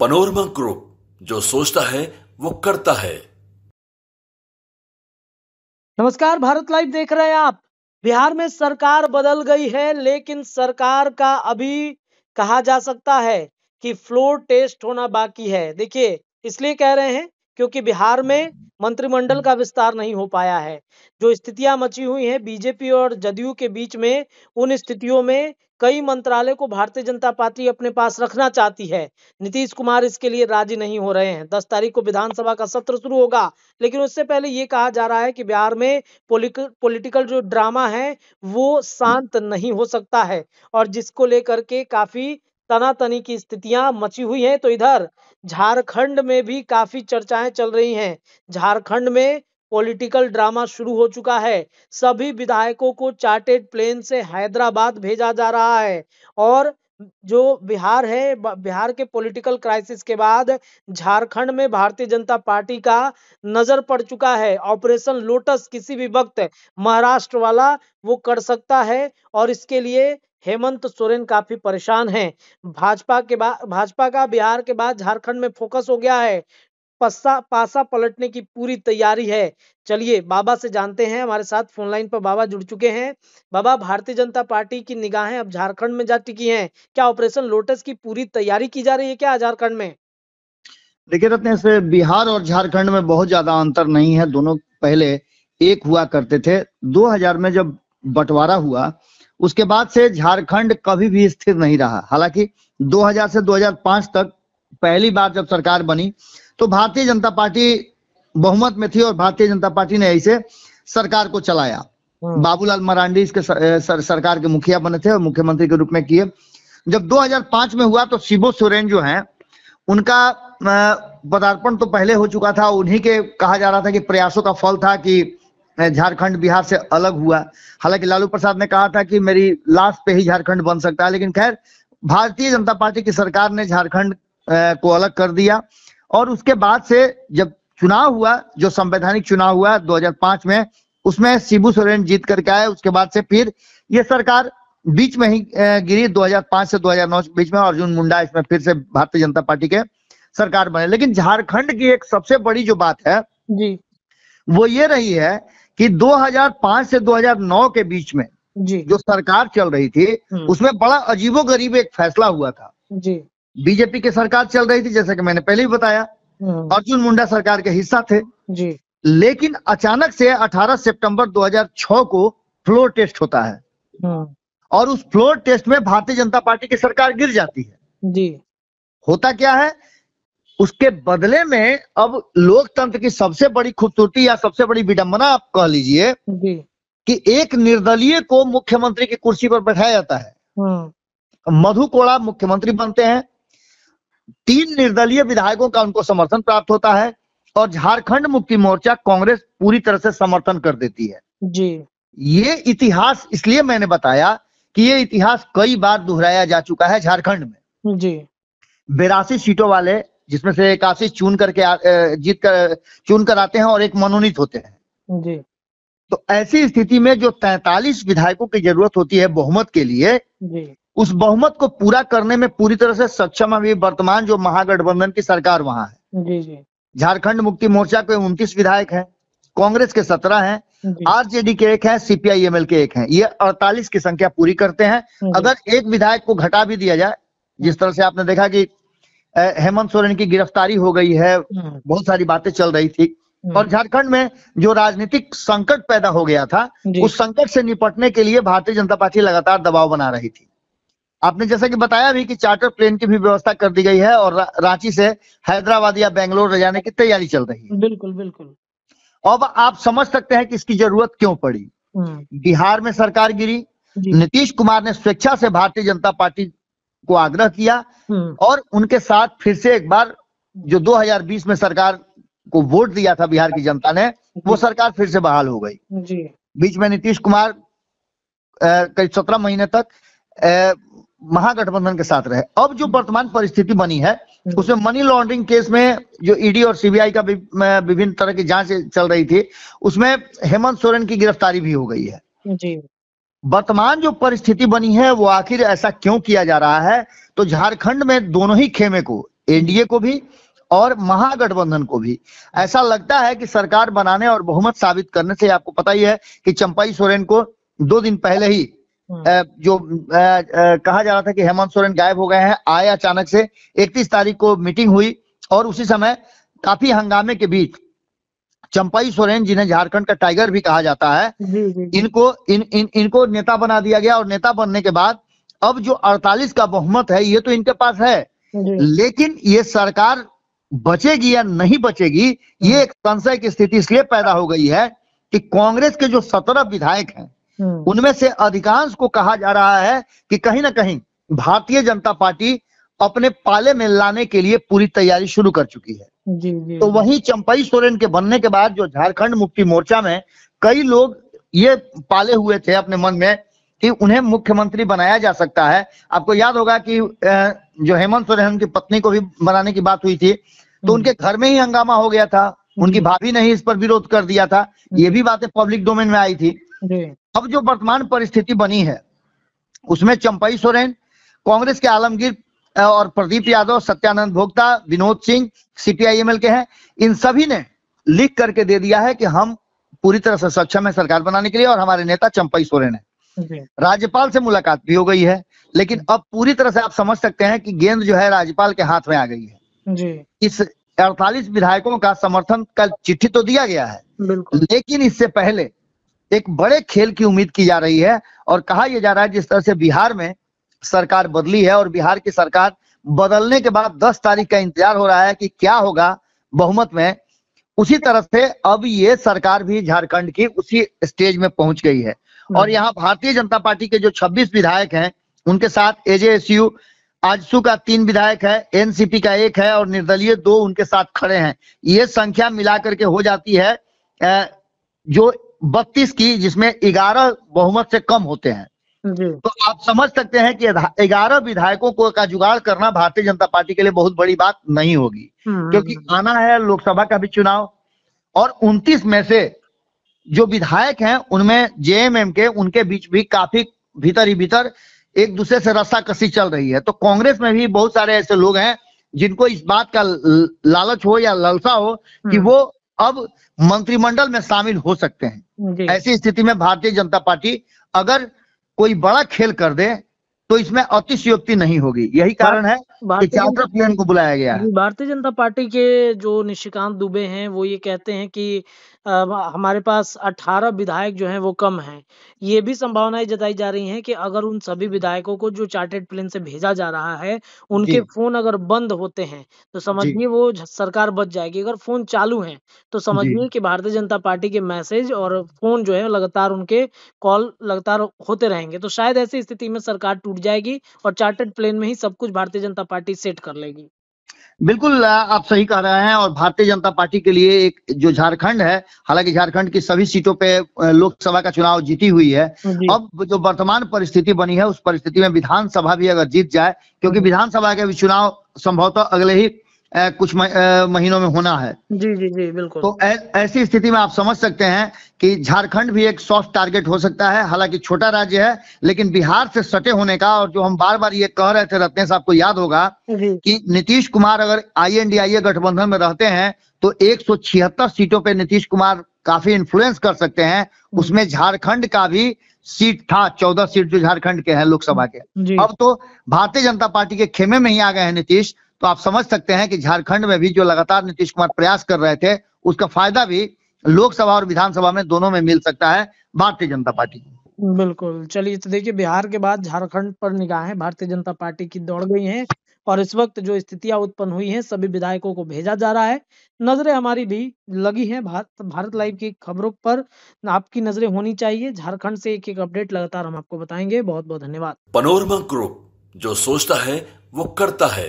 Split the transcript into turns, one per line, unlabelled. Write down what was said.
Panorama group जो सोचता है वो करता है
नमस्कार भारत लाइव देख रहे हैं आप बिहार में सरकार बदल गई है लेकिन सरकार का अभी कहा जा सकता है कि फ्लोर टेस्ट होना बाकी है देखिए इसलिए कह रहे हैं क्योंकि बिहार में मंत्रिमंडल का विस्तार नहीं हो पाया है जो स्थितियां मची हुई हैं बीजेपी और जदयू के बीच में उन स्थितियों में कई मंत्रालय को भारतीय जनता पार्टी अपने पास रखना चाहती है नीतीश कुमार इसके लिए राजी नहीं हो रहे हैं दस तारीख को विधानसभा का सत्र शुरू होगा लेकिन उससे पहले ये कहा जा रहा है कि बिहार में पॉलिटिकल जो ड्रामा है वो शांत नहीं हो सकता है और जिसको लेकर के काफी तनातनी की स्थितियां मची हुई हैं तो इधर झारखंड में भी काफी चर्चाएं चल रही हैं झारखंड में पॉलिटिकल ड्रामा शुरू हो चुका है सभी विधायकों को चार्टेड प्लेन से हैदराबाद भेजा जा रहा है और जो बिहार है बिहार के पॉलिटिकल क्राइसिस के बाद झारखंड में भारतीय जनता पार्टी का नजर पड़ चुका है ऑपरेशन लोटस किसी भी वक्त महाराष्ट्र वाला वो कर सकता है और इसके लिए हेमंत सोरेन काफी परेशान हैं भाजपा के बाद भाजपा का बिहार के बाद झारखंड में फोकस हो गया है पस्सा पासा पलटने की पूरी तैयारी है चलिए बाबा से जानते हैं हमारे साथ फोन लाइन पर बाबा जुड़ चुके हैं बाबा भारतीय जनता पार्टी की निगाहें अब झारखंड में जा चुकी हैं क्या ऑपरेशन लोटस की पूरी तैयारी की जा रही है क्या झारखंड में
देखिए रत्न से बिहार और झारखंड में बहुत ज्यादा अंतर नहीं है दोनों पहले एक हुआ करते थे दो में जब बंटवारा हुआ उसके बाद से झारखंड कभी भी स्थिर नहीं रहा हालांकि 2000 से 2005 तक पहली बार जब सरकार बनी तो भारतीय जनता पार्टी बहुमत में थी और भारतीय जनता पार्टी ने ऐसे सरकार को चलाया हम्म। बाबूलाल मरांडी इसके सर, सर, सरकार के मुखिया बने थे और मुख्यमंत्री के रूप में किए जब 2005 में हुआ तो शिबो सोरेन जो है उनका पदार्पण तो पहले हो चुका था उन्हीं के कहा जा रहा था कि प्रयासों का फल था कि झारखंड बिहार से अलग हुआ हालांकि लालू प्रसाद ने कहा था कि मेरी लास्ट पे ही झारखंड बन सकता है लेकिन खैर भारतीय जनता पार्टी की सरकार ने झारखंड को अलग कर दिया और उसके बाद से जब चुनाव हुआ जो संवैधानिक चुनाव हुआ 2005 में उसमें शिबू सोरेन जीत करके आए उसके बाद से फिर ये सरकार बीच में ही गिरी 2005 से 2009 के बीच में अर्जुन मुंडा इसमें फिर से भारतीय जनता पार्टी के सरकार बने लेकिन झारखंड की एक सबसे बड़ी जो बात है जी वो ये रही है कि 2005 से 2009 के बीच में जी। जो सरकार चल रही थी हम्म। उसमें बड़ा अजीबो गरीब एक फैसला हुआ था जी बीजेपी की सरकार चल रही थी जैसा कि मैंने पहले भी बताया हम्म। अर्जुन मुंडा सरकार के हिस्सा थे जी लेकिन अचानक से 18 सितंबर 2006 को फ्लोर टेस्ट होता है हम्म। और उस फ्लोर टेस्ट में भारतीय जनता पार्टी की सरकार गिर जाती है जी होता क्या है उसके बदले में अब लोकतंत्र की सबसे बड़ी खूबसूरती या सबसे बड़ी विडंबना आप कह लीजिए कि एक निर्दलीय को मुख्यमंत्री की कुर्सी पर बैठाया जाता है हम्म। मधु कोड़ा मुख्यमंत्री बनते हैं तीन निर्दलीय विधायकों का उनको समर्थन प्राप्त होता है और झारखंड मुक्ति मोर्चा कांग्रेस पूरी तरह से समर्थन कर देती है जी ये इतिहास इसलिए मैंने बताया कि ये इतिहास कई बार दोहराया जा चुका है झारखंड में जी बेरासी सीटों वाले जिसमें से एक आशीष चुन करके जीत कर चुन कर आते हैं और एक मनोनीत होते हैं जी तो ऐसी स्थिति में जो 43 विधायकों की जरूरत होती है बहुमत के लिए जी। उस बहुमत को पूरा करने में पूरी तरह से सक्षम अभी वर्तमान जो महागठबंधन की सरकार वहां
है
झारखंड मुक्ति मोर्चा के उन्तीस विधायक है कांग्रेस के सत्रह है आरजेडी के एक है सीपीआईएमएल के एक है ये अड़तालीस की संख्या पूरी करते हैं अगर एक विधायक को घटा भी दिया जाए जिस तरह से आपने देखा कि हेमंत सोरेन की गिरफ्तारी हो गई है हम्म। बहुत सारी बातें चल रही थी हम्म। और झारखंड में जो राजनीतिक संकट पैदा हो गया था उस संकट से निपटने के लिए भारतीय जनता पार्टी लगातार दबाव बना रही थी आपने जैसा कि बताया भी कि चार्टर प्लेन की भी व्यवस्था कर दी गई है और रा, रांची से हैदराबाद या बेंगलोर ले जाने की तैयारी चल रही है बिल्कुल बिल्कुल अब आप समझ सकते हैं कि इसकी जरूरत क्यों पड़ी हम्म। बिहार में सरकार गिरी नीतीश कुमार ने स्वेच्छा से भारतीय जनता पार्टी को आग्रह किया हम्म। और उनके साथ फिर से एक बार जो 2020 में सरकार को वोट दिया था बिहार की जनता ने वो सरकार फिर से बहाल हो गई बीच में नीतीश कुमार करीब सत्रह महीने तक महागठबंधन के साथ रहे अब जो वर्तमान परिस्थिति बनी है हम्म। उसमें मनी लॉन्ड्रिंग केस में जो ईडी e और सीबीआई का विभिन्न तरह की जांच चल रही थी उसमें हेमंत सोरेन की गिरफ्तारी भी हो गई है जी वर्तमान जो परिस्थिति बनी है वो आखिर ऐसा क्यों किया जा रहा है तो झारखंड में दोनों ही खेमे को एनडीए को भी और महागठबंधन को भी ऐसा लगता है कि सरकार बनाने और बहुमत साबित करने से आपको पता ही है कि चंपाई सोरेन को दो दिन पहले ही हम्म। जो कहा जा रहा था कि हेमंत सोरेन गायब हो गए हैं आए अचानक से 31 तारीख को मीटिंग हुई और उसी समय काफी हंगामे के बीच चंपाई सोरेन जिन्हें झारखंड का टाइगर भी कहा जाता है इनको इन, इन इनको नेता बना दिया गया और नेता बनने के बाद अब जो 48 का बहुमत है ये तो इनके पास है लेकिन ये सरकार बचेगी या नहीं बचेगी ये हम्म। एक संशय की स्थिति इसलिए पैदा हो गई है कि कांग्रेस के जो सत्रह विधायक हैं हम्म। उनमें से अधिकांश को कहा जा रहा है कि कहीं ना कहीं भारतीय जनता पार्टी अपने पाले में लाने के लिए पूरी तैयारी शुरू कर चुकी है
तो
वही चंपई सोरेन के बनने के बाद जो झारखंड मुक्ति मोर्चा में कई लोग ये पाले हुए थे अपने मन में कि उन्हें मुख्यमंत्री बनाया जा सकता है आपको याद होगा कि जो हेमंत सोरेन की पत्नी को भी बनाने की बात हुई थी तो हम्म। उनके घर में ही हंगामा हो गया था हम्म। उनकी भाभी ने ही इस पर विरोध कर दिया था ये हम्म। भी बातें पब्लिक डोमेन में आई थी अब जो वर्तमान परिस्थिति बनी है उसमें चंपई सोरेन कांग्रेस के आलमगीर और प्रदीप यादव सत्यानंद भोक्ता विनोद सिंह सीपीआईएमएल के हैं इन सभी ने लिख करके दे दिया है कि हम पूरी तरह से सक्षम है सरकार बनाने के लिए और हमारे नेता चंपई सोरेन है राज्यपाल से मुलाकात भी हो गई है लेकिन अब पूरी तरह से आप समझ सकते हैं कि गेंद जो है राज्यपाल के हाथ में आ गई है जी। इस 48 विधायकों का समर्थन कल चिट्ठी तो दिया गया है लेकिन इससे पहले एक बड़े खेल की उम्मीद की जा रही है और कहा यह जा रहा है जिस तरह से बिहार में सरकार बदली है और बिहार की सरकार बदलने के बाद 10 तारीख का इंतजार हो रहा है कि क्या होगा बहुमत में उसी तरह से अब ये सरकार भी झारखंड की उसी स्टेज में पहुंच गई है और यहाँ भारतीय जनता पार्टी के जो 26 विधायक हैं उनके साथ एजेएसयू आजसू का तीन विधायक है एनसीपी का एक है और निर्दलीय दो उनके साथ खड़े हैं ये संख्या मिलाकर के हो जाती है जो बत्तीस की जिसमें ग्यारह बहुमत से कम होते हैं तो आप समझ सकते हैं कि ग्यारह विधायकों को का जुगाड़ करना भारतीय जनता पार्टी के लिए बहुत बड़ी बात नहीं होगी हम्म। क्योंकि आना है लोकसभा का भी चुनाव और 29 में से जो विधायक हैं उनमें जेएमएम के उनके बीच भी काफी भीतर ही भीतर एक दूसरे से रस्सा कसी चल रही है तो कांग्रेस में भी बहुत सारे ऐसे लोग हैं जिनको इस बात का लालच हो या लालसा हो कि हम्म। वो अब मंत्रिमंडल में शामिल हो सकते हैं ऐसी स्थिति में भारतीय जनता पार्टी अगर कोई बड़ा खेल कर दे तो इसमें अतिशयोक्ति नहीं होगी यही कारण है को बुलाया गया है
भारतीय जनता पार्टी के जो निशिकांत दुबे हैं वो ये कहते हैं कि आ, हमारे पास 18 विधायक जो हैं वो कम हैं ये भी संभावनाएं जताई जा रही हैं कि अगर उन सभी विधायकों को जो चार्टेड प्लेन से भेजा जा रहा है उनके फोन अगर बंद होते हैं तो समझिए वो सरकार बच जाएगी अगर फोन चालू है तो समझिए कि भारतीय जनता पार्टी के मैसेज और फोन जो है लगातार उनके कॉल लगातार होते रहेंगे तो शायद ऐसी स्थिति में सरकार टूट जाएगी और चार्टेड प्लेन में ही सब कुछ भारतीय जनता पार्टी सेट कर लेगी
बिल्कुल आप सही कह रहे हैं और भारतीय जनता पार्टी के लिए एक जो झारखंड है हालांकि झारखंड की सभी सीटों पे लोकसभा का चुनाव जीती हुई है अब जो वर्तमान परिस्थिति बनी है उस परिस्थिति में विधानसभा भी अगर जीत जाए क्योंकि विधानसभा के भी चुनाव संभवतः अगले ही कुछ महीनों में होना है
जी जी जी बिल्कुल
तो ऐसी स्थिति में आप समझ सकते हैं कि झारखंड भी एक सॉफ्ट टारगेट हो सकता है हालांकि छोटा राज्य है लेकिन बिहार से सटे होने का और जो हम बार बार ये कह रहे थे साहब आपको याद होगा कि नीतीश कुमार अगर ए गठबंधन में रहते हैं तो एक सीटों पर नीतीश कुमार काफी इन्फ्लुएंस कर सकते हैं हम्म। उसमें झारखंड का भी सीट था चौदह सीट जो झारखंड के हैं लोकसभा के अब तो भारतीय जनता पार्टी के खेमे में ही आ गए हैं नीतीश तो आप समझ सकते हैं कि झारखंड में भी जो लगातार नीतीश कुमार प्रयास कर रहे थे उसका फायदा भी लोकसभा और विधानसभा में दोनों में मिल सकता है भारतीय जनता पार्टी
को बिल्कुल चलिए तो देखिए बिहार के बाद झारखंड पर निगाहें भारतीय जनता पार्टी की दौड़ गई हैं और इस वक्त जो स्थितियां उत्पन्न हुई हैं सभी विधायकों को भेजा जा रहा है नजरें हमारी भी लगी हैं भारत भारत लाइव की खबरों पर आपकी नजरें होनी चाहिए झारखंड से एक एक अपडेट लगातार हम आपको बताएंगे बहुत बहुत धन्यवाद
पनोरमा ग्रुप जो सोचता है वो करता है